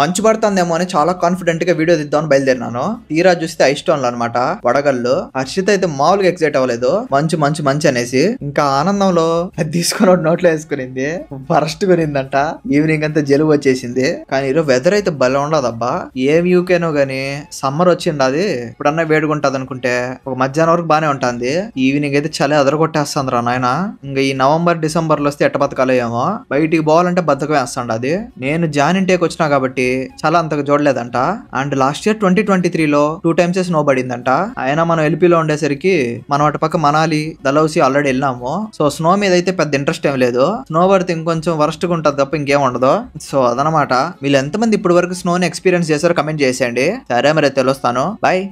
మంచు పడుతుందేమో అని చాలా కాన్ఫిడెంట్ గా వీడియో అని బయలుదేరినాను తీరా చూస్తే ఐస్టోన్లు అనమాట వడగళ్ళు హర్షిత్ అయితే మామూలుగా ఎక్సైట్ అవ్వలేదు మంచు మంచు మంచి అనేసి ఇంకా ఆనందంలో అది తీసుకుని నోట్లో వేసుకునింది ఫరస్ట్ కొనిందంట ఈవినింగ్ అంతా జలుబు వచ్చేసింది కానీ ఈరోజు వెదర్ అయితే భలే ఉండదబ్బా ఏం యూకేనో గానీ సమ్మర్ వచ్చింది అది ఇప్పుడన్నా వేడుకుంటది అనుకుంటే ఒక మధ్యాహ్నం వరకు బానే ఉంటుంది ఈవినింగ్ అయితే చలి అదరగొట్టేస్తుంది రా నాయన ఇంకా ఈ నవంబర్ డిసెంబర్ లో వస్తే ఎట్ట బతకాలేమో బయటికి పోవాలంటే బతకం వేస్తాడు అది నేను జాన్ ఇంటికి వచ్చినా కాబట్టి చాలా అంతగా చూడలేదంట and last year twenty twenty త్రీలో టూ టైమ్స్ స్నో పడిందంట అయినా మనం ఎల్పీలో ఉండేసరికి మనం అటు పక్క మనాలి దలౌసి ఆల్రెడీ వెళ్ళాము సో స్నో మీద అయితే పెద్ద ఇంట్రెస్ట్ ఏం లేదు స్నో పడితే ఇంకొంచెం వరస్ట్ గా ఉంటుంది తప్ప ఇంకేం ఉండదు సో అదనమాట వీళ్ళు ఎంతమంది ఇప్పటి వరకు స్నోని ఎక్స్పీరియన్స్ చేశారో కమెంట్ చేసేయండి సరే మరి తెలుస్తాను బాయ్